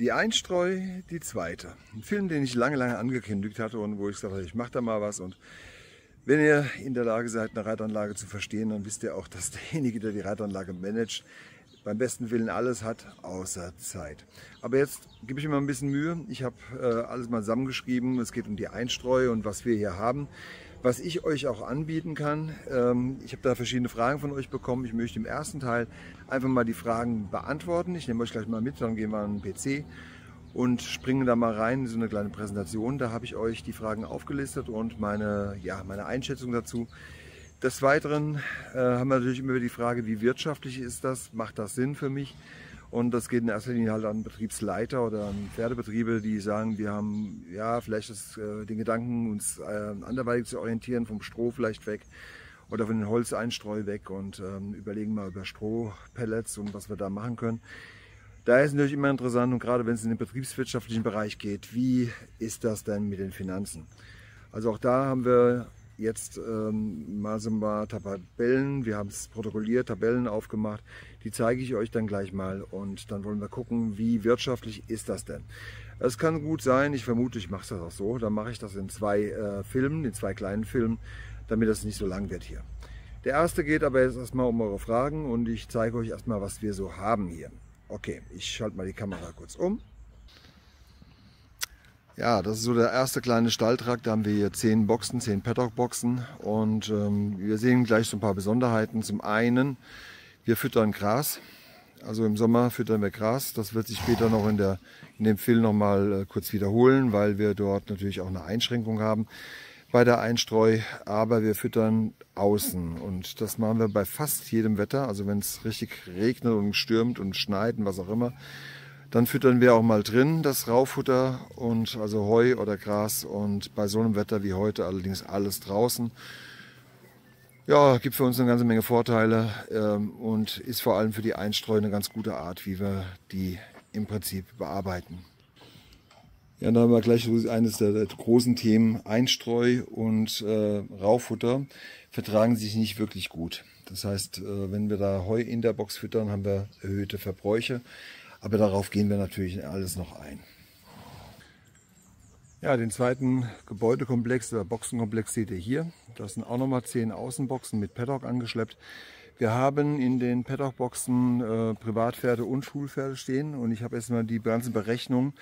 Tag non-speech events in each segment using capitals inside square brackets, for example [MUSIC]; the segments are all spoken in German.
Die Einstreu, die zweite. Ein Film, den ich lange, lange angekündigt hatte und wo ich gesagt habe, ich mache da mal was. Und wenn ihr in der Lage seid, eine Reitanlage zu verstehen, dann wisst ihr auch, dass [LAUGHS] derjenige, der die Reitanlage managt, beim besten Willen alles hat, außer Zeit. Aber jetzt gebe ich mir mal ein bisschen Mühe. Ich habe äh, alles mal zusammengeschrieben. Es geht um die Einstreu und was wir hier haben. Was ich euch auch anbieten kann, ähm, ich habe da verschiedene Fragen von euch bekommen. Ich möchte im ersten Teil einfach mal die Fragen beantworten. Ich nehme euch gleich mal mit, dann gehen wir an den PC und springen da mal rein in so eine kleine Präsentation. Da habe ich euch die Fragen aufgelistet und meine, ja, meine Einschätzung dazu. Des Weiteren äh, haben wir natürlich immer die Frage, wie wirtschaftlich ist das? Macht das Sinn für mich? Und das geht in erster Linie halt an Betriebsleiter oder an Pferdebetriebe, die sagen, wir haben ja vielleicht das, äh, den Gedanken, uns äh, anderweitig zu orientieren, vom Stroh vielleicht weg oder von den Holzeinstreu weg und ähm, überlegen mal über Strohpellets und was wir da machen können. Da ist natürlich immer interessant und gerade wenn es in den betriebswirtschaftlichen Bereich geht, wie ist das denn mit den Finanzen? Also auch da haben wir jetzt ähm, Masimba Tabellen, wir haben es protokolliert, Tabellen aufgemacht, die zeige ich euch dann gleich mal und dann wollen wir gucken, wie wirtschaftlich ist das denn. Es kann gut sein, ich vermute, ich mache es auch so, dann mache ich das in zwei äh, Filmen, in zwei kleinen Filmen, damit das nicht so lang wird hier. Der erste geht aber jetzt erstmal um eure Fragen und ich zeige euch erstmal, was wir so haben hier. Okay, ich schalte mal die Kamera kurz um. Ja, das ist so der erste kleine Stalltrakt. Da haben wir hier zehn Boxen, zehn Paddock-Boxen. Und ähm, wir sehen gleich so ein paar Besonderheiten. Zum einen, wir füttern Gras. Also im Sommer füttern wir Gras. Das wird sich später noch in, der, in dem Film nochmal äh, kurz wiederholen, weil wir dort natürlich auch eine Einschränkung haben bei der Einstreu. Aber wir füttern außen. Und das machen wir bei fast jedem Wetter. Also wenn es richtig regnet und stürmt und schneit und was auch immer dann füttern wir auch mal drin das Raufutter und also Heu oder Gras und bei so einem Wetter wie heute allerdings alles draußen. Ja, gibt für uns eine ganze Menge Vorteile ähm, und ist vor allem für die Einstreu eine ganz gute Art, wie wir die im Prinzip bearbeiten. Ja, dann haben wir gleich eines der, großen Themen. Einstreu und äh, Raufutter vertragen sich nicht wirklich gut. Das heißt, äh, wenn wir da Heu in der Box füttern, haben wir erhöhte Verbräuche. Aber darauf gehen wir natürlich alles noch ein. Ja, den zweiten Gebäudekomplex oder Boxenkomplex seht ihr hier. Das sind auch nochmal zehn Außenboxen mit Paddock angeschleppt. Wir haben in den Paddock-Boxen äh, Privatpferde und Schulpferde stehen und ich habe jetzt mal die ganze Berechnung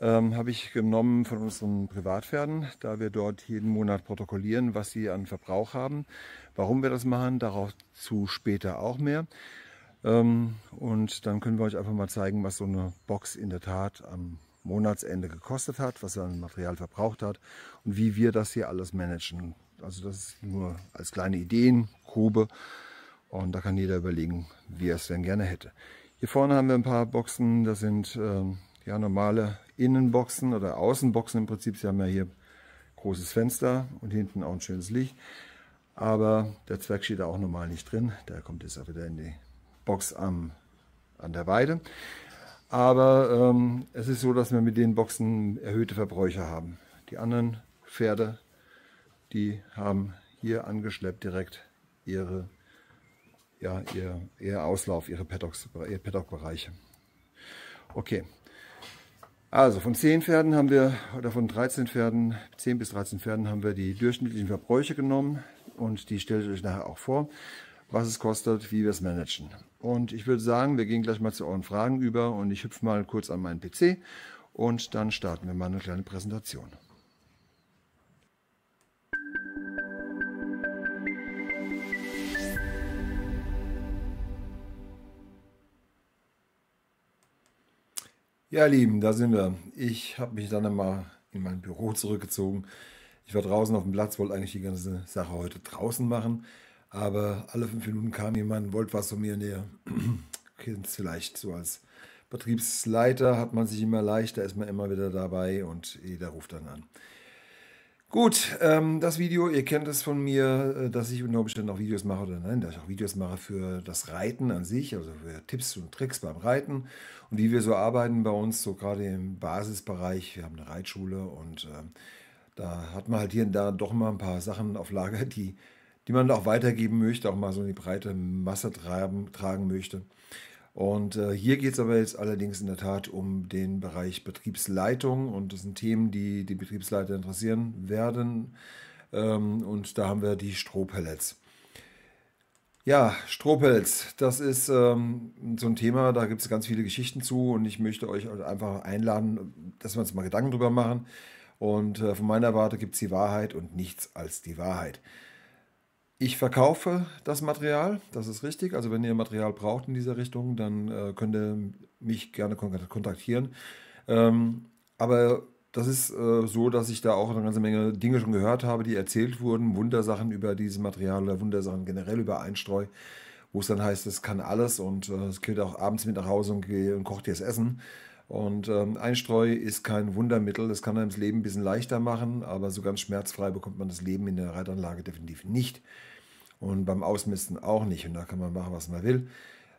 ähm, habe ich genommen von unseren Privatpferden, da wir dort jeden Monat protokollieren, was sie an Verbrauch haben. Warum wir das machen, darauf zu später auch mehr. Ähm, und dann können wir euch einfach mal zeigen, was so eine Box in der Tat am Monatsende gekostet hat, was er an Material verbraucht hat und wie wir das hier alles managen. Also das ist nur als kleine Ideengrube und da kann jeder überlegen, wie er es denn gerne hätte. Hier vorne haben wir ein paar Boxen, das sind äh, ja normale Innenboxen oder Außenboxen im Prinzip. Sie haben ja hier großes Fenster und hinten auch ein schönes Licht. Aber der Zwerg steht da auch normal nicht drin. Der kommt jetzt auch wieder in die Box am, an der Weide. Aber ähm, es ist so, dass wir mit den Boxen erhöhte Verbräuche haben. Die anderen Pferde, die haben hier angeschleppt direkt ihre, ja, ihr, ihr Auslauf, ihre Paddocks, Paddock-Bereiche. Okay. Also von 10 Pferden haben wir, oder von 13 Pferden, 10 bis 13 Pferden haben wir die durchschnittlichen Verbräuche genommen und die stelle ich euch nachher auch vor was es kostet, wie wir es managen. Und ich würde sagen, wir gehen gleich mal zu euren Fragen über und ich hüpfe mal kurz an meinen PC und dann starten wir mal eine kleine Präsentation. Ja, Lieben, da sind wir. Ich habe mich dann einmal in mein Büro zurückgezogen. Ich war draußen auf dem Platz, wollte eigentlich die ganze Sache heute draußen machen. Aber alle fünf Minuten kam jemand, wollte was von mir. näher. [CLEARS THROAT] kennt vielleicht so als Betriebsleiter hat man sich immer leicht, da ist man immer wieder dabei und jeder ruft dann an. Gut, ähm, das Video, ihr kennt es von mir, äh, dass ich unter Umständen auch Videos mache oder nein, dass ich auch Videos mache für das Reiten an sich, also für Tipps und Tricks beim Reiten und wie wir so arbeiten bei uns, so gerade im Basisbereich. Wir haben eine Reitschule und äh, da hat man halt hier und da doch mal ein paar Sachen auf Lager, die die man auch weitergeben möchte, auch mal so in die breite Masse tragen, tragen möchte. Und äh, hier geht es aber jetzt allerdings in der Tat um den Bereich Betriebsleitung und das sind Themen, die die Betriebsleiter interessieren werden. Ähm, und da haben wir die Strohpellets. Ja, Strohpellets, das ist ähm, so ein Thema, da gibt es ganz viele Geschichten zu und ich möchte euch einfach einladen, dass wir uns mal Gedanken drüber machen. Und äh, von meiner Warte gibt es die Wahrheit und nichts als die Wahrheit. Ich verkaufe das Material, das ist richtig. Also wenn ihr Material braucht in dieser Richtung, dann äh, könnt ihr mich gerne kontaktieren. Ähm, aber das ist äh, so, dass ich da auch eine ganze Menge Dinge schon gehört habe, die erzählt wurden, Wundersachen über dieses Material oder Wundersachen generell über Einstreu, wo es dann heißt, es kann alles und äh, es geht auch abends mit nach Hause und, und kocht dir das Essen. Und ähm, Einstreu ist kein Wundermittel. Das kann einem das Leben ein bisschen leichter machen, aber so ganz schmerzfrei bekommt man das Leben in der Reitanlage definitiv nicht. Und beim Ausmisten auch nicht. Und da kann man machen, was man will.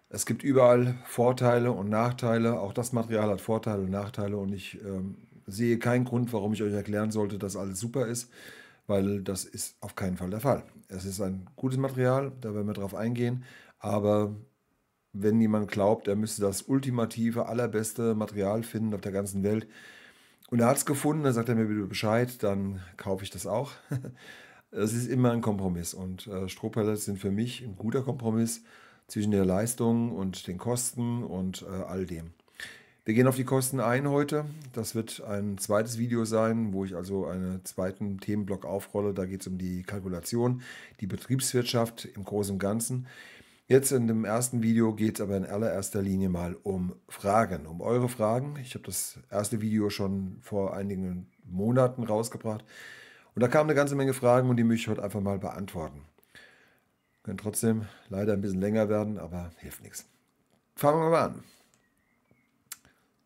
Es gibt überall Vorteile und Nachteile. Auch das Material hat Vorteile und Nachteile. Und ich ähm, sehe keinen Grund, warum ich euch erklären sollte, dass alles super ist, weil das ist auf keinen Fall der Fall. Es ist ein gutes Material, da werden wir drauf eingehen. Aber wenn jemand glaubt, er müsste das ultimative, allerbeste Material finden auf der ganzen Welt. Und er hat es gefunden, dann sagt er mir bitte Bescheid, dann kaufe ich das auch. [LAUGHS] Es ist immer ein Kompromiss und äh, Strohpellets sind für mich ein guter Kompromiss zwischen der Leistung und den Kosten und äh, all dem. Wir gehen auf die Kosten ein heute. Das wird ein zweites Video sein, wo ich also einen zweiten Themenblock aufrolle. Da geht es um die Kalkulation, die Betriebswirtschaft im Großen und Ganzen. Jetzt in dem ersten Video geht es aber in allererster Linie mal um Fragen, um eure Fragen. Ich habe das erste Video schon vor einigen Monaten rausgebracht und da kamen eine ganze Menge Fragen und die möchte ich heute einfach mal beantworten. Können trotzdem leider ein bisschen länger werden, aber hilft nichts. Fangen wir mal an.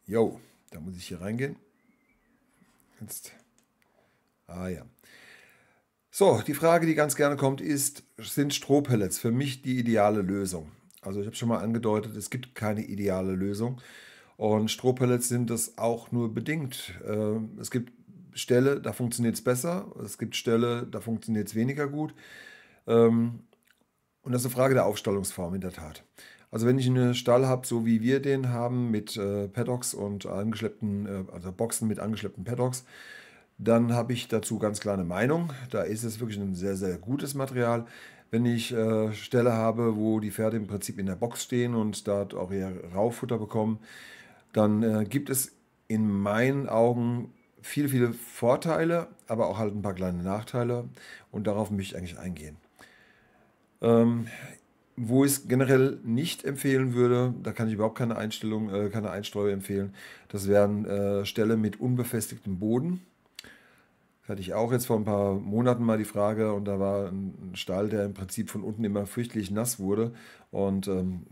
Jo, da muss ich hier reingehen. Jetzt. Ah ja. So, die Frage, die ganz gerne kommt, ist, sind Strohpellets für mich die ideale Lösung? Also ich habe schon mal angedeutet, es gibt keine ideale Lösung. Und Strohpellets sind das auch nur bedingt. Äh, es gibt Stelle, da funktioniert es besser. Es gibt Stelle, da funktioniert es weniger gut. Ähm, und das ist eine Frage der Aufstellungsform in der Tat. Also wenn ich einen Stall habe, so wie wir den haben, mit äh, Paddocks und angeschleppten, äh, also Boxen mit angeschleppten Paddocks, dann habe ich dazu ganz klar eine Meinung. Da ist es wirklich ein sehr, sehr gutes Material. Wenn ich äh, Stelle habe, wo die Pferde im Prinzip in der Box stehen und dort auch ihr Rauffutter bekommen, dann äh, gibt es in meinen Augen viele, viele Vorteile, aber auch halt ein paar kleine Nachteile und darauf möchte ich eigentlich eingehen. Ähm, wo ich es generell nicht empfehlen würde, da kann ich überhaupt keine Einstellung, äh, keine Einstreue empfehlen, das wären äh, Ställe mit unbefestigtem Boden hatte ich auch jetzt vor ein paar Monaten mal die Frage und da war ein Stall, der im Prinzip von unten immer fürchterlich nass wurde und ähm,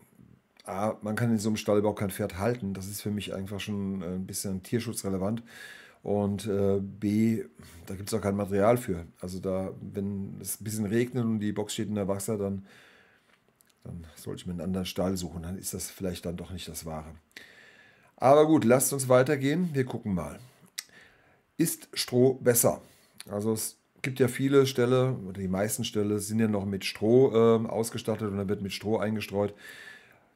A, man kann in so einem Stall überhaupt kein Pferd halten, das ist für mich einfach schon äh, ein bisschen tierschutzrelevant und äh, B, da gibt es auch kein Material für. Also da, wenn es ein bisschen regnet und die Box steht in der Wasser, dann, dann sollte ich mir einen anderen Stall suchen, dann ist das vielleicht dann doch nicht das Wahre. Aber gut, lasst uns weitergehen, wir gucken mal ist Stroh besser? Also es gibt ja viele Ställe, oder die meisten Ställe sind ja noch mit Stroh äh, ausgestattet und dann wird mit Stroh eingestreut.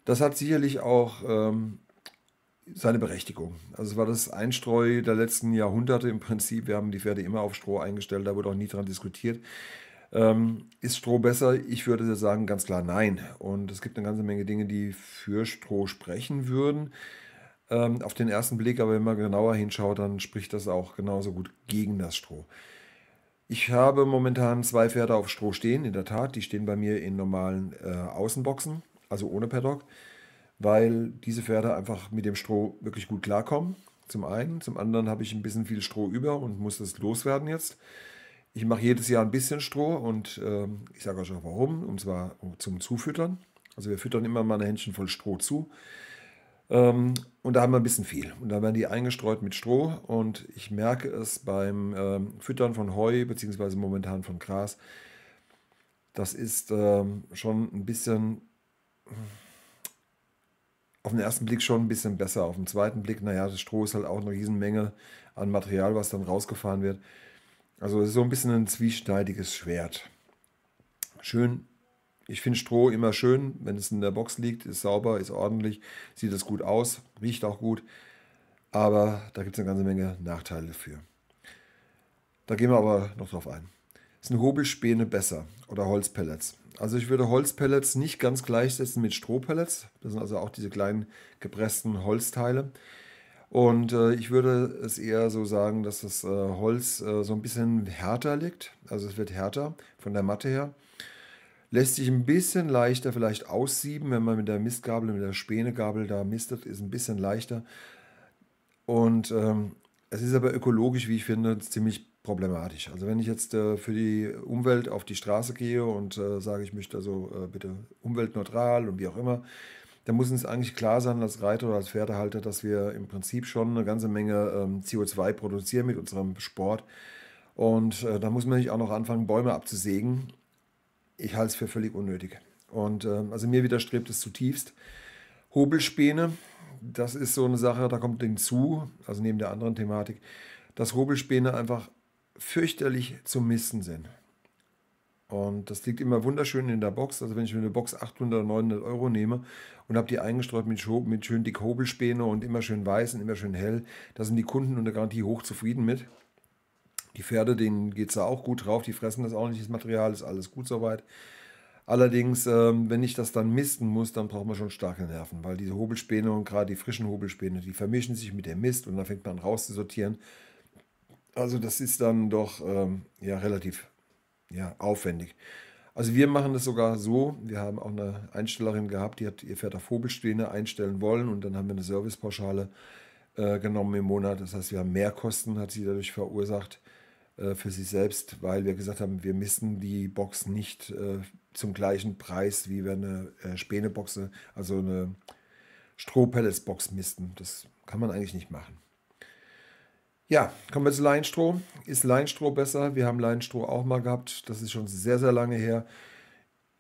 Das hat sicherlich auch ähm, seine Berechtigung. Also es war das Einstreu der letzten Jahrhunderte im Prinzip. Wir haben die Pferde immer auf Stroh eingestellt, da wurde auch nie dran diskutiert. Ähm, ist Stroh besser? Ich würde sagen, ganz klar nein. Und es gibt eine ganze Menge Dinge, die für Stroh sprechen würden ähm, auf den ersten Blick, aber wenn man genauer hinschaut, dann spricht das auch genauso gut gegen das Stroh. Ich habe momentan zwei Pferde auf Stroh stehen, in der Tat. Die stehen bei mir in normalen äh, Außenboxen, also ohne Paddock, weil diese Pferde einfach mit dem Stroh wirklich gut klarkommen. Zum einen. Zum anderen habe ich ein bisschen viel Stroh über und muss das loswerden jetzt. Ich mache jedes Jahr ein bisschen Stroh und äh, ich sage euch auch warum, und zwar zum Zufüttern. Also wir füttern immer mal ein Händchen voll Stroh zu. Ähm, und da haben wir ein bisschen viel. Und da werden die eingestreut mit Stroh. Und ich merke es beim ähm, Füttern von Heu, beziehungsweise momentan von Gras. Das ist ähm, schon ein bisschen, auf den ersten Blick schon ein bisschen besser. Auf den zweiten Blick, naja, das Stroh ist halt auch eine Riesenmenge an Material, was dann rausgefahren wird. Also es ist so ein bisschen ein zwieschneidiges Schwert. Schön ich finde Stroh immer schön, wenn es in der Box liegt, ist sauber, ist ordentlich, sieht es gut aus, riecht auch gut. Aber da gibt es eine ganze Menge Nachteile dafür. Da gehen wir aber noch drauf ein. Sind Hobelspäne besser oder Holzpellets? Also ich würde Holzpellets nicht ganz gleichsetzen mit Strohpellets. Das sind also auch diese kleinen gepressten Holzteile. Und äh, ich würde es eher so sagen, dass das äh, Holz äh, so ein bisschen härter liegt. Also es wird härter von der Matte her. Lässt sich ein bisschen leichter vielleicht aussieben, wenn man mit der Mistgabel, mit der Spänegabel da mistet, ist ein bisschen leichter. Und ähm, es ist aber ökologisch, wie ich finde, ziemlich problematisch. Also wenn ich jetzt äh, für die Umwelt auf die Straße gehe und äh, sage, ich möchte also äh, bitte umweltneutral und wie auch immer, dann muss uns eigentlich klar sein als Reiter oder als Pferdehalter, dass wir im Prinzip schon eine ganze Menge ähm, CO2 produzieren mit unserem Sport. Und äh, da muss man nicht auch noch anfangen, Bäume abzusägen ich halte es für völlig unnötig. Und ähm, also mir widerstrebt es zutiefst. Hobelspäne, das ist so eine Sache, da kommt hinzu, also neben der anderen Thematik, dass Hobelspäne einfach fürchterlich zu misten sind. Und das liegt immer wunderschön in der Box. Also wenn ich mir eine Box 800 oder 900 Euro nehme und habe die eingestreut mit, mit schön dick Hobelspäne und immer schön weiß und immer schön hell, da sind die Kunden unter Garantie hochzufrieden mit. Die Pferde, denen geht es da auch gut drauf, die fressen das auch nicht, das Material ist alles gut soweit. Allerdings, ähm, wenn ich das dann misten muss, dann braucht man schon starke Nerven, weil diese Hobelspäne und gerade die frischen Hobelspäne, die vermischen sich mit dem Mist und dann fängt man raus zu sortieren. Also das ist dann doch ähm, ja, relativ ja, aufwendig. Also wir machen das sogar so, wir haben auch eine Einstellerin gehabt, die hat ihr Pferd auf Hobelspäne einstellen wollen und dann haben wir eine Servicepauschale äh, genommen im Monat. Das heißt, wir haben Mehrkosten, hat sie dadurch verursacht äh, für sich selbst, weil wir gesagt haben, wir missen die Box nicht äh, zum gleichen Preis, wie wir eine äh, Späneboxe, also eine Strohpelletsbox missten. Das kann man eigentlich nicht machen. Ja, kommen wir zu Leinstroh. Ist Leinstroh besser? Wir haben Leinstroh auch mal gehabt. Das ist schon sehr, sehr lange her.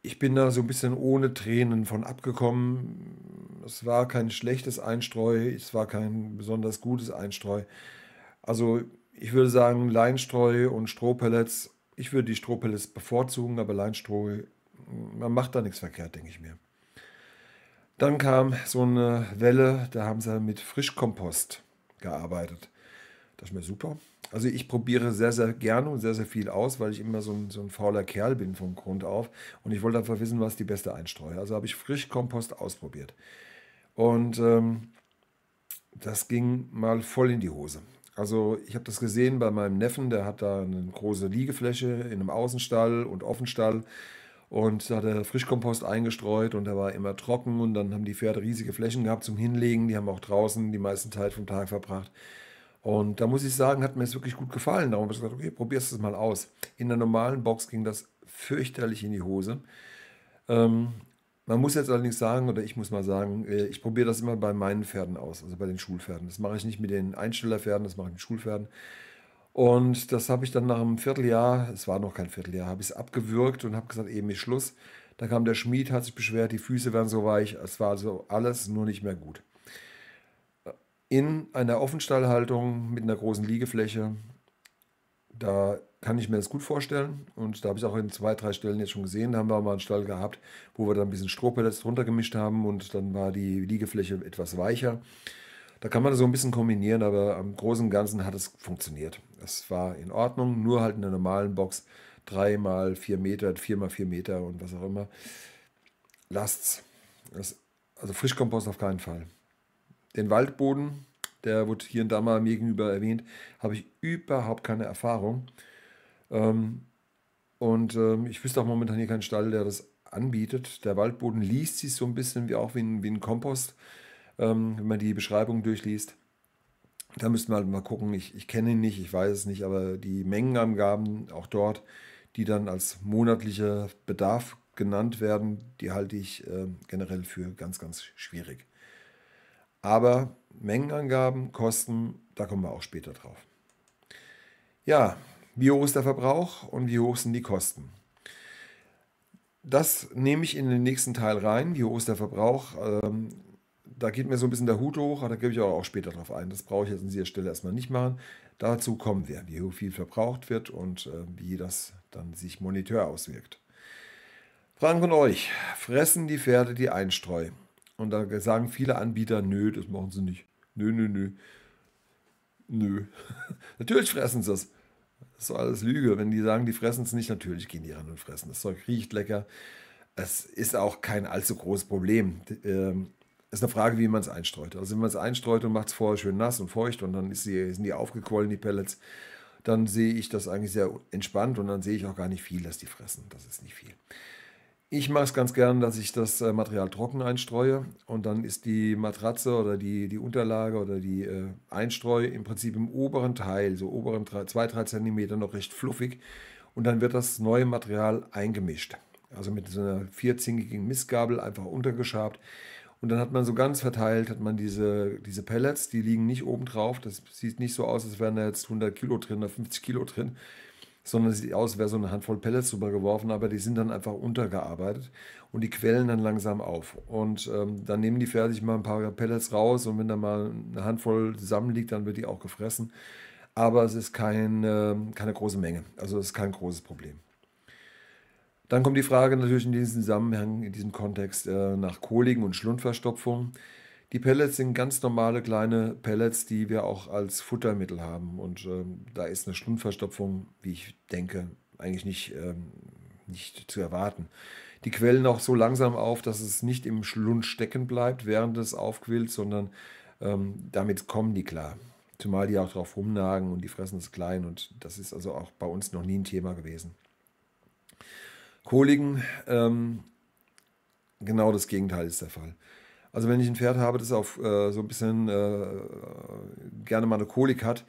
Ich bin da so ein bisschen ohne Tränen von abgekommen. Es war kein schlechtes Einstreu, es war kein besonders gutes Einstreu. Also ich würde sagen, Leinstreu und Strohpellets. Ich würde die Strohpellets bevorzugen, aber Leinstroh, man macht da nichts verkehrt, denke ich mir. Dann kam so eine Welle, da haben sie mit Frischkompost gearbeitet. Das ist mir super. Also ich probiere sehr, sehr gerne und sehr, sehr viel aus, weil ich immer so ein, so ein fauler Kerl bin vom Grund auf. Und ich wollte einfach wissen, was die beste Einstreue. Also habe ich Frischkompost ausprobiert. Und ähm, das ging mal voll in die Hose. Also ich habe das gesehen bei meinem Neffen, der hat da eine große Liegefläche in einem Außenstall und Offenstall und da hat er Frischkompost eingestreut und er war immer trocken und dann haben die Pferde riesige Flächen gehabt zum Hinlegen, die haben auch draußen die meisten Zeit vom Tag verbracht. Und da muss ich sagen, hat mir es wirklich gut gefallen. Darum habe ich gesagt, okay, probierst es mal aus. In der normalen Box ging das fürchterlich in die Hose. Ähm, man muss jetzt allerdings sagen, oder ich muss mal sagen, äh, ich probiere das immer bei meinen Pferden aus, also bei den Schulpferden. Das mache ich nicht mit den Einstellerpferden, das mache ich mit Schulpferden. Und das habe ich dann nach einem Vierteljahr, es war noch kein Vierteljahr, habe ich es abgewürgt und habe gesagt, eben ist Schluss. Da kam der Schmied, hat sich beschwert, die Füße wären so weich. Es war also alles nur nicht mehr gut. In einer Offenstallhaltung mit einer großen Liegefläche da kann ich mir das gut vorstellen. Und da habe ich auch in zwei, drei Stellen jetzt schon gesehen, da haben wir mal einen Stall gehabt, wo wir dann ein bisschen Strohpellets drunter gemischt haben und dann war die Liegefläche etwas weicher. Da kann man das so ein bisschen kombinieren, aber am Großen und Ganzen hat es funktioniert. Es war in Ordnung, nur halt in der normalen Box 3 mal 4 Meter, 4 mal 4 Meter und was auch immer. Lasst's. Das, also Frischkompost auf keinen Fall. Den Waldboden der wurde hier und da mal mir gegenüber erwähnt, habe ich überhaupt keine Erfahrung. Ähm, und ähm, ich wüsste auch momentan hier keinen Stall, der das anbietet. Der Waldboden liest sich so ein bisschen wie auch wie ein, wie ein Kompost, ähm, wenn man die Beschreibung durchliest. Da müssten wir halt mal gucken. Ich, ich kenne ihn nicht, ich weiß es nicht, aber die Mengenangaben auch dort, die dann als monatlicher Bedarf genannt werden, die halte ich äh, generell für ganz, ganz schwierig. Aber Mengenangaben, Kosten, da kommen wir auch später drauf. Ja, wie hoch ist der Verbrauch und wie hoch sind die Kosten? Das nehme ich in den nächsten Teil rein, wie hoch ist der Verbrauch. Ähm, da geht mir so ein bisschen der Hut hoch, aber da gebe ich auch später drauf ein. Das brauche ich jetzt an dieser Stelle erstmal nicht machen. Dazu kommen wir, wie viel verbraucht wird und äh, wie das dann sich monetär auswirkt. Fragen von euch. Fressen die Pferde die Einstreu? Und da sagen viele Anbieter, nö, das machen sie nicht. Nö, nö, nö. Nö. [LAUGHS] natürlich fressen sie es. Das ist alles Lüge. Wenn die sagen, die fressen es nicht, natürlich gehen die ran und fressen. Das Zeug riecht lecker. Es ist auch kein allzu großes Problem. Ähm, ist eine Frage, wie man es einstreut. Also wenn man es einstreut und macht es vorher schön nass und feucht und dann die, sind die aufgequollen, die Pellets, dann sehe ich das eigentlich sehr entspannt und dann sehe ich auch gar nicht viel, dass die fressen. Das ist nicht viel. Ich mache es ganz gern, dass ich das äh, Material trocken einstreue und dann ist die Matratze oder die, die Unterlage oder die äh, Einstreu im Prinzip im oberen Teil, so oberen 2-3 cm noch recht fluffig und dann wird das neue Material eingemischt. Also mit so einer vierzinkigen Mistgabel einfach untergeschabt und dann hat man so ganz verteilt, hat man diese, diese Pellets, die liegen nicht oben drauf, das sieht nicht so aus, als wären da jetzt 100 Kilo drin oder 50 Kilo drin, sondern es sieht aus, als wäre so eine Handvoll Pellets drüber geworfen, aber die sind dann einfach untergearbeitet und die quellen dann langsam auf. Und ähm, dann nehmen die fertig mal ein paar Pellets raus und wenn da mal eine Handvoll zusammenliegt, dann wird die auch gefressen. Aber es ist kein, äh, keine große Menge, also es ist kein großes Problem. Dann kommt die Frage natürlich in diesem Zusammenhang, in diesem Kontext äh, nach Koligen und Schlundverstopfung. Die Pellets sind ganz normale kleine Pellets, die wir auch als Futtermittel haben. Und ähm, da ist eine Schlundverstopfung, wie ich denke, eigentlich nicht, ähm, nicht zu erwarten. Die quellen auch so langsam auf, dass es nicht im Schlund stecken bleibt, während es aufquillt, sondern ähm, damit kommen die klar. Zumal die auch drauf rumnagen und die fressen es klein. Und das ist also auch bei uns noch nie ein Thema gewesen. Koligen, ähm, genau das Gegenteil ist der Fall. Also wenn ich ein Pferd habe, das auf äh, so ein bisschen äh, gerne mal eine Kolik hat,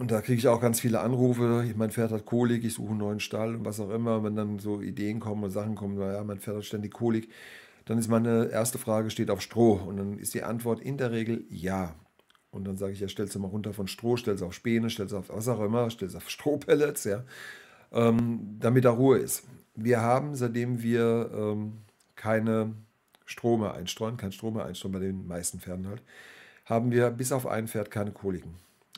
und da kriege ich auch ganz viele Anrufe, mein Pferd hat Kolik, ich suche einen neuen Stall und was auch immer. Wenn dann so Ideen kommen und Sachen kommen, naja, mein Pferd hat ständig Kolik, dann ist meine erste Frage, steht auf Stroh? Und dann ist die Antwort in der Regel ja. Und dann sage ich, ja, stellst du mal runter von Stroh, stellst auf Späne, stellst auf was auch immer, stellst auf [LAUGHS] Strohpellets, ja, ähm, damit da Ruhe ist. Wir haben, seitdem wir ähm, keine Strome einstreuen kann, Strome einstreuen bei den meisten Pferden halt, haben wir bis auf ein Pferd keine Koliken.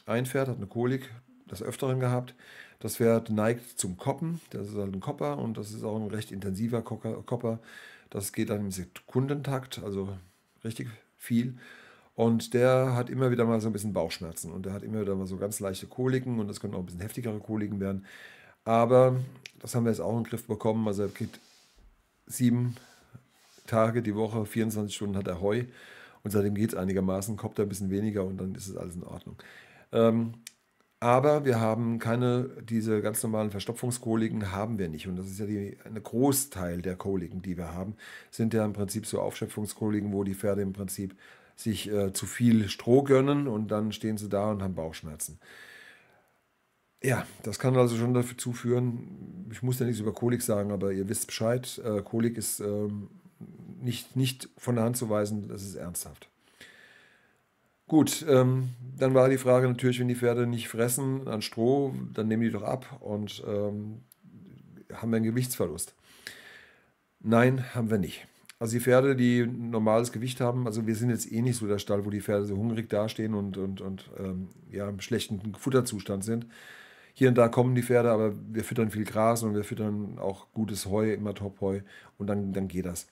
Ein Pferd hat eine Kolik des Öfteren gehabt. Das Pferd neigt zum Koppen, das ist halt ein Kopper und das ist auch ein recht intensiver Kopper. Das geht dann im Sekundentakt, also richtig viel. Und der hat immer wieder mal so ein bisschen Bauchschmerzen und der hat immer wieder mal so ganz leichte Koliken und das können auch ein bisschen heftigere Koliken werden. Aber das haben wir jetzt auch in den Griff bekommen. Also er kriegt sieben Tage die Woche, 24 Stunden hat er Heu und seitdem geht es einigermaßen, kommt er ein bisschen weniger und dann ist es alles in Ordnung. Ähm, aber wir haben keine, diese ganz normalen Verstopfungskoliken haben wir nicht. Und das ist ja die, eine Großteil der Koliken, die wir haben, sind ja im Prinzip so Aufschöpfungskoliken, wo die Pferde im Prinzip sich äh, zu viel Stroh gönnen und dann stehen sie da und haben Bauchschmerzen. Ja, das kann also schon dazu führen, ich muss ja nichts über Kolik sagen, aber ihr wisst Bescheid, äh, Kolik ist ähm, nicht, nicht von der Hand zu weisen, das ist ernsthaft. Gut, ähm, dann war die Frage natürlich, wenn die Pferde nicht fressen an Stroh, dann nehmen die doch ab und ähm, haben wir einen Gewichtsverlust. Nein, haben wir nicht. Also die Pferde, die normales Gewicht haben, also wir sind jetzt eh nicht so der Stall, wo die Pferde so hungrig dastehen und, und, und ähm, ja, im schlechten Futterzustand sind. Hier und da kommen die Pferde, aber wir füttern viel Gras und wir füttern auch gutes Heu, immer Top-Heu und dann, dann geht das.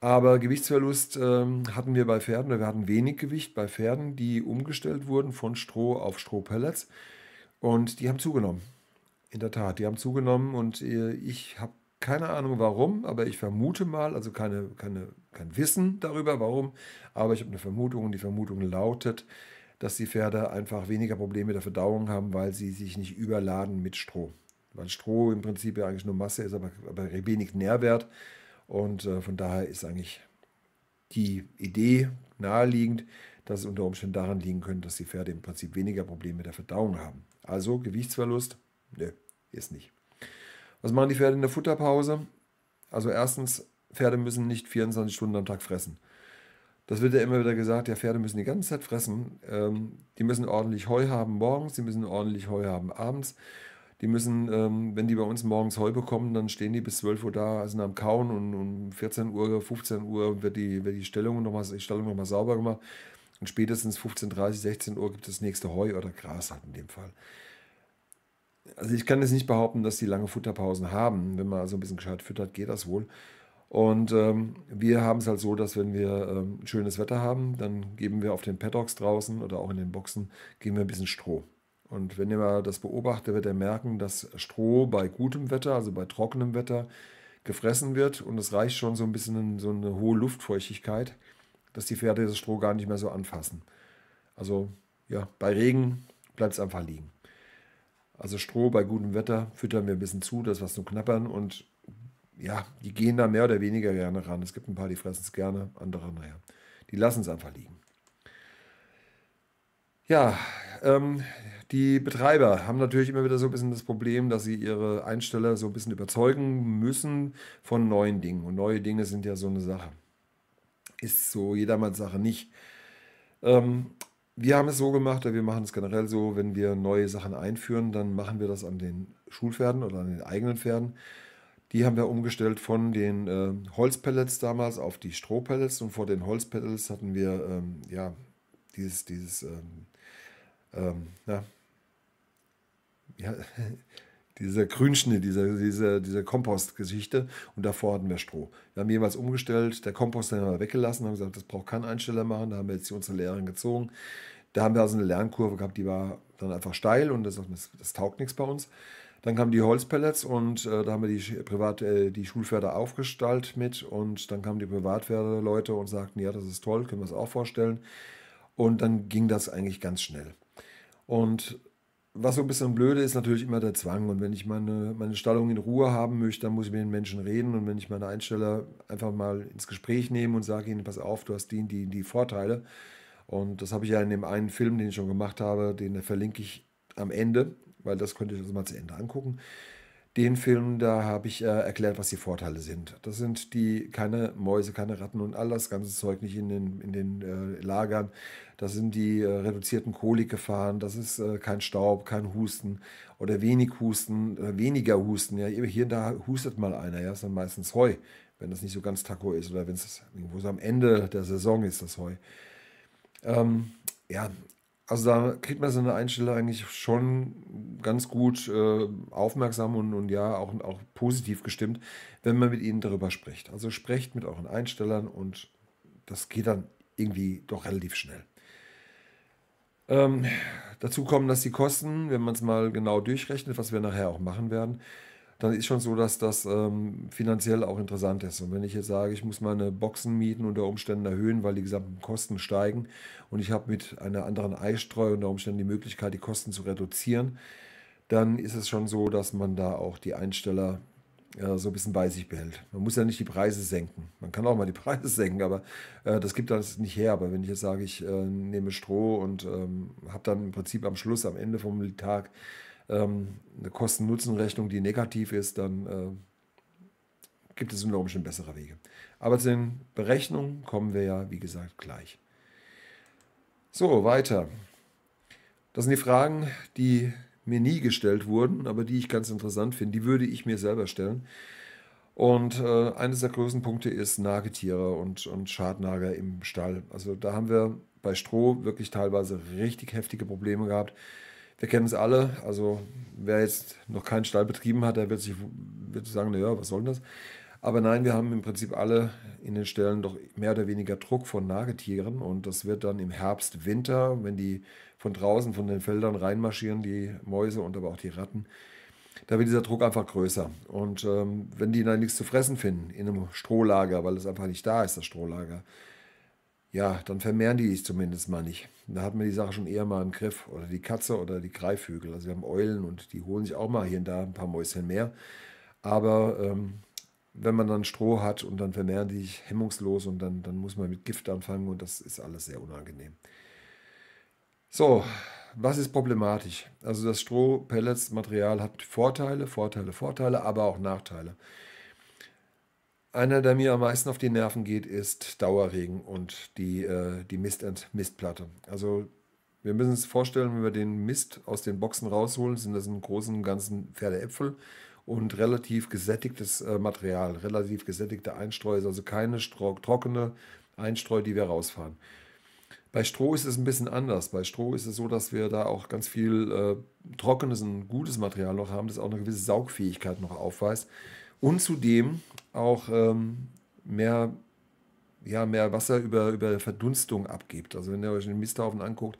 Aber Gewichtsverlust ähm, hatten wir bei Pferden, wir hatten wenig Gewicht bei Pferden, die umgestellt wurden von Stroh auf Strohpellets und die haben zugenommen. In der Tat, die haben zugenommen und äh, ich habe keine Ahnung warum, aber ich vermute mal, also keine, keine, kein Wissen darüber warum, aber ich habe eine Vermutung und die Vermutung lautet, dass die Pferde einfach weniger Probleme mit der Verdauung haben, weil sie sich nicht überladen mit Stroh. Weil Stroh im Prinzip ja eigentlich nur Masse ist, aber, aber wenig Nährwert. Und äh, von daher ist eigentlich die Idee naheliegend, dass es unter Umständen daran liegen könnte, dass die Pferde im Prinzip weniger Probleme mit der Verdauung haben. Also Gewichtsverlust, nö, ist nicht. Was machen die Pferde in der Futterpause? Also erstens, Pferde müssen nicht 24 Stunden am Tag fressen. Das wird ja immer wieder gesagt, ja, Pferde müssen die ganze Zeit fressen. Ähm, die müssen ordentlich Heu haben morgens, die müssen ordentlich Heu haben abends. Die müssen, ähm, wenn die bei uns morgens Heu bekommen, dann stehen die bis 12 Uhr da, sind am Kauen und um 14 Uhr, 15 Uhr wird die, wird die Stellung nochmal die sauber gemacht. Und spätestens 15.30, 16 Uhr gibt es das nächste Heu oder Gras halt in dem Fall. Also ich kann jetzt nicht behaupten, dass die lange Futterpausen haben. Wenn man also ein bisschen gescheit füttert, geht das wohl. Und ähm, wir haben es halt so, dass wenn wir ähm, schönes Wetter haben, dann geben wir auf den Paddocks draußen oder auch in den Boxen, geben wir ein bisschen Stroh. Und wenn ihr mal das beobachtet, wird ihr merken, dass Stroh bei gutem Wetter, also bei trockenem Wetter, gefressen wird. Und es reicht schon so ein bisschen in so eine hohe Luftfeuchtigkeit, dass die Pferde das Stroh gar nicht mehr so anfassen. Also ja, bei Regen bleibt es einfach liegen. Also Stroh bei gutem Wetter füttern wir ein bisschen zu, dass wir es nur knappern und ja, die gehen da mehr oder weniger gerne ran. Es gibt ein paar, die fressen es gerne, andere, naja, die lassen es einfach liegen. Ja, ähm, die Betreiber haben natürlich immer wieder so ein bisschen das Problem, dass sie ihre Einsteller so ein bisschen überzeugen müssen von neuen Dingen. Und neue Dinge sind ja so eine Sache. Ist so jedermanns Sache nicht. Ähm, wir haben es so gemacht, oder wir machen es generell so, wenn wir neue Sachen einführen, dann machen wir das an den Schulpferden oder an den eigenen Pferden die haben wir umgestellt von den äh, Holzpellets damals auf die Strohpellets und vor den Holzpellets hatten wir ähm, ja dieses, dieses ähm, ähm, na, ja, [LAUGHS] dieser Grünschnitt, dieser, dieser, dieser Kompostgeschichte und davor hatten wir Stroh. Wir haben jeweils umgestellt, der Kompost haben wir weggelassen, haben gesagt, das braucht kein Einsteller machen, da haben wir jetzt unsere Lehrerin gezogen. Da haben wir also eine Lernkurve gehabt, die war dann einfach steil und das, das taugt nichts bei uns. Dann kamen die Holzpellets und äh, da haben wir die, Privat, äh, die Schulpferde aufgestallt mit und dann kamen die Privatpferdeleute und sagten, ja, das ist toll, können wir es auch vorstellen. Und dann ging das eigentlich ganz schnell. Und was so ein bisschen blöde ist, natürlich immer der Zwang. Und wenn ich meine, meine Stallung in Ruhe haben möchte, dann muss ich mit den Menschen reden. Und wenn ich meine Einsteller einfach mal ins Gespräch nehme und sage ihnen, pass auf, du hast die, die, die Vorteile. Und das habe ich ja in dem einen Film, den ich schon gemacht habe, den verlinke ich am Ende weil das könnt ihr euch mal zu Ende angucken. Den Film, da habe ich äh, erklärt, was die Vorteile sind. Das sind die keine Mäuse, keine Ratten und all das ganze Zeug nicht in den, in den äh, Lagern. Das sind die äh, reduzierten Kolikgefahren. Das ist äh, kein Staub, kein Husten oder wenig Husten, äh, weniger Husten. Ja, hier und da hustet mal einer. Ja, ist dann meistens Heu, wenn das nicht so ganz Taco ist oder wenn es irgendwo so am Ende der Saison ist, das Heu. Ähm, ja, also da kriegt man so eine Einstellung eigentlich schon ganz gut äh, aufmerksam und, und ja, auch, auch positiv gestimmt, wenn man mit ihnen darüber spricht. Also sprecht mit euren Einstellern und das geht dann irgendwie doch relativ schnell. Ähm, dazu kommen, dass die Kosten, wenn man es mal genau durchrechnet, was wir nachher auch machen werden, dann ist schon so, dass das ähm, finanziell auch interessant ist. Und wenn ich jetzt sage, ich muss meine Boxen mieten unter Umständen erhöhen, weil die gesamten Kosten steigen und ich habe mit einer anderen Eistreu unter Umständen die Möglichkeit, die Kosten zu reduzieren, dann ist es schon so, dass man da auch die Einsteller so ein bisschen bei sich behält. Man muss ja nicht die Preise senken. Man kann auch mal die [LAUGHS] Preise senken, aber äh, das gibt das nicht her. Aber wenn ich jetzt sage, ich äh, nehme Stroh und ähm, habe dann im Prinzip am Schluss, am Ende vom Tag ähm, eine Kosten-Nutzen-Rechnung, die negativ ist, dann äh, gibt es glaube ich schon bessere Wege. Aber zu den Berechnungen kommen wir ja, wie gesagt, gleich. So, weiter. Das sind die Fragen, die mir nie gestellt wurden, aber die ich ganz interessant finde. Die würde ich mir selber stellen. Und äh, eines der größten Punkte ist Nagetiere und, und Schadnager im Stall. Also da haben wir bei Stroh wirklich teilweise richtig heftige Probleme gehabt wir kennen es alle. Also wer jetzt noch keinen Stall betrieben hat, der wird sich, wird sagen, naja, was soll denn das? Aber nein, wir haben im Prinzip alle in den Stellen doch mehr oder weniger Druck von Nagetieren und das wird dann im Herbst, Winter, wenn die von draußen, von den Feldern reinmarschieren, die Mäuse und aber auch die Ratten, da wird dieser Druck einfach größer. Und ähm, wenn die dann nichts zu fressen finden in einem Strohlager, weil es einfach nicht da ist, das Strohlager, ja, dann vermehren die es zumindest mal nicht. Und da hat man die Sache schon eher mal im Griff. Oder die Katze oder die Greifvögel. Also wir haben Eulen und die holen sich auch mal hier und da ein paar Mäuschen mehr. Aber ähm, wenn man dann Stroh hat und dann vermehren die sich hemmungslos und dann, dann muss man mit Gift anfangen und das ist alles sehr unangenehm. So, was ist problematisch? Also das Stroh-Pellets-Material hat Vorteile, Vorteile, Vorteile, aber auch Nachteile. Einer, der mir am meisten auf die Nerven geht, ist Dauerregen und die, äh, die Mist Mistplatte. Also wir müssen uns vorstellen, wenn wir den Mist aus den Boxen rausholen, sind das einen großen ganzen Pferdeäpfel und relativ gesättigtes äh, Material, relativ gesättigte Einstreuse, also keine Stroh, trockene Einstreu, die wir rausfahren. Bei Stroh ist es ein bisschen anders. Bei Stroh ist es so, dass wir da auch ganz viel äh, trockenes und gutes Material noch haben, das auch eine gewisse Saugfähigkeit noch aufweist. Und zudem auch ähm, mehr, ja, mehr Wasser über, über Verdunstung abgibt. Also wenn ihr euch den Misthaufen anguckt,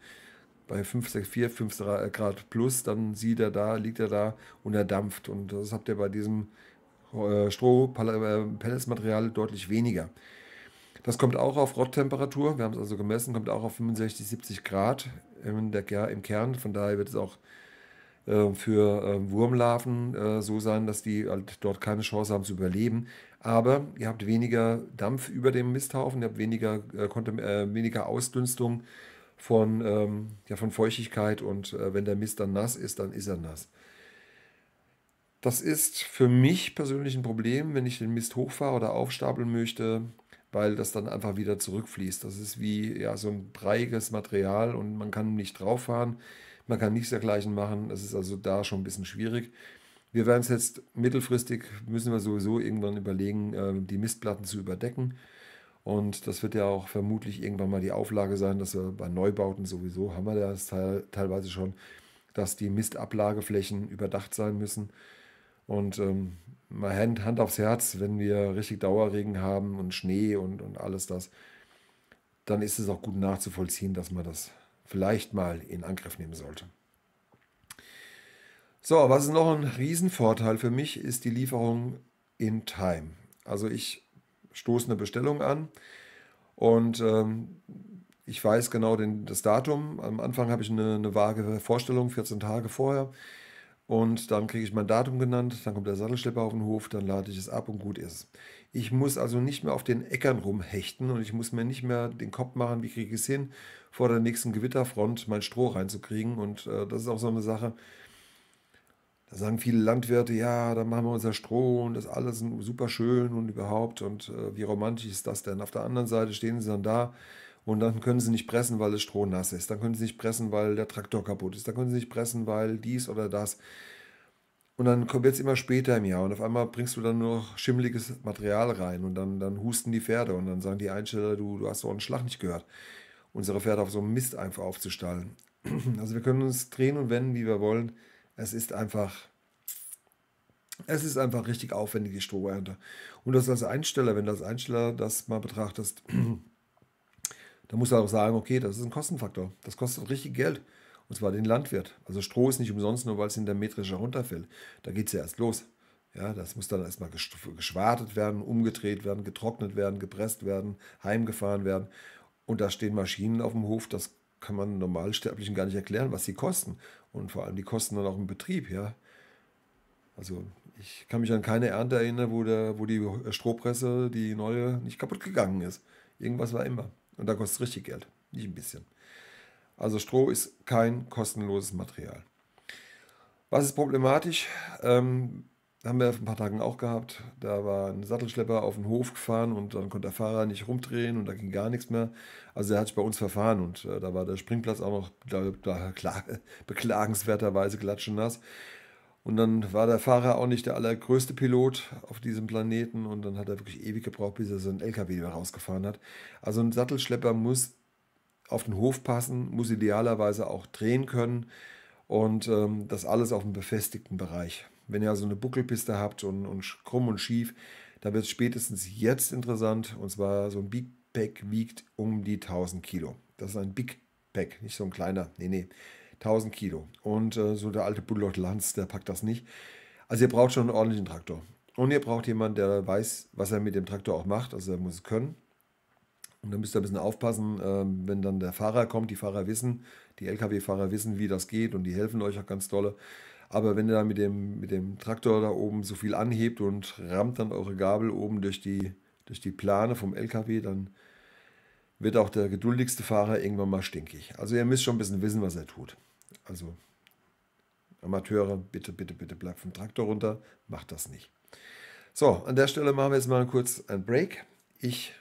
bei 5, 6, 4, 5 Grad plus, dann sieht er da, liegt er da und er dampft. Und das habt ihr bei diesem äh, Stroh-Pelletsmaterial äh, deutlich weniger. Das kommt auch auf Rotttemperatur, wir haben es also gemessen, kommt auch auf 65, 70 Grad im, der, im Kern. Von daher wird es auch äh, für ähm, Wurmlarven äh, so sein, dass die halt dort keine Chance haben zu überleben. Aber ihr habt weniger Dampf über dem Misthaufen, ihr habt weniger, äh, weniger Ausdünstung von, ähm, ja, von Feuchtigkeit und wenn der Mist dann nass ist, dann ist er nass. Das ist für mich persönlich ein Problem, wenn ich den Mist hochfahre oder aufstapeln möchte, weil das dann einfach wieder zurückfließt. Das ist wie ja, so ein breiiges Material und man kann nicht drauf fahren man kann nichts dergleichen machen. Das ist also da schon ein bisschen schwierig. Wir werden es jetzt mittelfristig, müssen wir sowieso irgendwann überlegen, ähm, die Mistplatten zu überdecken. Und das wird ja auch vermutlich irgendwann mal die Auflage sein, dass wir bei Neubauten sowieso haben wir das teilweise schon, dass die Mistablageflächen überdacht sein müssen. Und ähm, mal Hand, Hand aufs Herz, wenn wir richtig Dauerregen haben und Schnee und, und alles das, dann ist es auch gut nachzuvollziehen, dass man das vielleicht mal in Angriff nehmen sollte. So, was ist noch ein Riesenvorteil für mich, ist die Lieferung in Time. Also ich stoße eine Bestellung an und ähm, ich weiß genau den, das Datum. Am Anfang habe ich eine, eine vage Vorstellung, 14 Tage vorher. Und dann kriege ich mein Datum genannt, dann kommt der Sattelschlepper auf den Hof, dann lade ich es ab und gut ist. Ich muss also nicht mehr auf den Äckern rumhechten und ich muss mir nicht mehr den Kopf machen, wie kriege ich es hin vor der nächsten Gewitterfront mein Stroh reinzukriegen. Und äh, das ist auch so eine Sache. Da sagen viele Landwirte, ja, da machen wir unser Stroh und das alles super schön und überhaupt. Und äh, wie romantisch ist das denn? Auf der anderen Seite stehen sie dann da und dann können sie nicht pressen, weil das Stroh nass ist. Dann können sie nicht pressen, weil der Traktor kaputt ist. Dann können sie nicht pressen, weil dies oder das. Und dann kommt jetzt immer später im Jahr und auf einmal bringst du dann nur noch schimmeliges Material rein und dann, dann husten die Pferde und dann sagen die Einsteller, du, du hast so einen Schlag nicht gehört unsere Pferde auf so einem Mist einfach aufzustallen. [CLEARS THROAT] Also wir können uns drehen und wenden, wie wir wollen. Es ist einfach, es ist einfach richtig aufwendig, die Strohernte. Und das als Einsteller, wenn du als Einsteller das mal betrachtest, [CLEARS THROAT] dann musst du auch sagen, okay, das ist ein Kostenfaktor. Das kostet richtig Geld. Und zwar den Landwirt. Also Stroh ist nicht umsonst, nur weil es in der metrische runterfällt. Da geht es ja erst los. Ja, das muss dann erstmal geschwartet werden, umgedreht werden, getrocknet werden, gepresst werden, heimgefahren werden. Und da stehen Maschinen auf dem Hof, das kann man Normalsterblichen gar nicht erklären, was sie kosten. Und vor allem die Kosten dann auch im Betrieb, ja. Also ich kann mich an keine Ernte erinnern, wo, der, wo die Strohpresse, die neue, nicht kaputt gegangen ist. Irgendwas war immer. Und da kostet es richtig Geld, nicht ein bisschen. Also Stroh ist kein kostenloses Material. Was ist problematisch? Ähm, haben wir vor ein paar Tagen auch gehabt. Da war ein Sattelschlepper auf den Hof gefahren und dann konnte der Fahrer nicht rumdrehen und da ging gar nichts mehr. Also er hat sich bei uns verfahren und äh, da war der Springplatz auch noch da, da, klar, [LAUGHS] beklagenswerterweise klatschenass. Und dann war der Fahrer auch nicht der allergrößte Pilot auf diesem Planeten und dann hat er wirklich ewig gebraucht, bis er so einen LKW wieder rausgefahren hat. Also ein Sattelschlepper muss auf den Hof passen, muss idealerweise auch drehen können und ähm, das alles auf dem befestigten Bereich. Wenn ihr also eine Buckelpiste habt und, und krumm und schief, da wird es spätestens jetzt interessant. Und zwar so ein Big Pack wiegt um die 1000 Kilo. Das ist ein Big Pack, nicht so ein kleiner. Nee, nee, 1000 Kilo. Und äh, so der alte Bulldog Lanz, der packt das nicht. Also ihr braucht schon einen ordentlichen Traktor. Und ihr braucht jemanden, der weiß, was er mit dem Traktor auch macht. Also er muss es können. Und da müsst ihr ein bisschen aufpassen, äh, wenn dann der Fahrer kommt. Die Fahrer wissen, die LKW-Fahrer wissen, wie das geht und die helfen euch auch ganz dolle. Aber wenn ihr da mit dem, mit dem Traktor da oben so viel anhebt und rammt dann eure Gabel oben durch die, durch die Plane vom LKW, dann wird auch der geduldigste Fahrer irgendwann mal stinkig. Also ihr müsst schon ein bisschen wissen, was er tut. Also Amateure, bitte, bitte, bitte bleibt vom Traktor runter, macht das nicht. So, an der Stelle machen wir jetzt mal kurz einen Break. Ich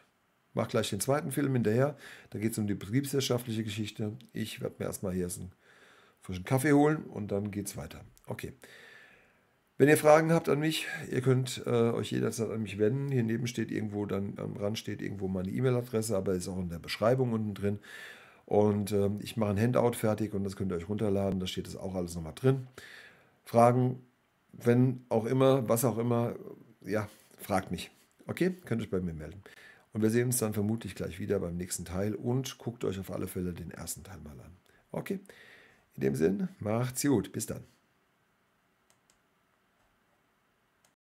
mache gleich den zweiten Film hinterher. Da geht es um die betriebswirtschaftliche Geschichte. Ich werde mir erstmal hier ein frischen Kaffee holen und dann geht's weiter. Okay. Wenn ihr Fragen habt an mich, ihr könnt äh, euch jederzeit an mich wenden. Hier neben steht irgendwo, dann am Rand steht irgendwo meine E-Mail-Adresse, aber ist auch in der Beschreibung unten drin. Und äh, ich mache ein Handout fertig und das könnt ihr euch runterladen. Da steht das auch alles nochmal drin. Fragen, wenn auch immer, was auch immer, ja, fragt mich. Okay, könnt euch bei mir melden. Und wir sehen uns dann vermutlich gleich wieder beim nächsten Teil und guckt euch auf alle Fälle den ersten Teil mal an. Okay. In dem Sinn, macht's gut. Bis dann.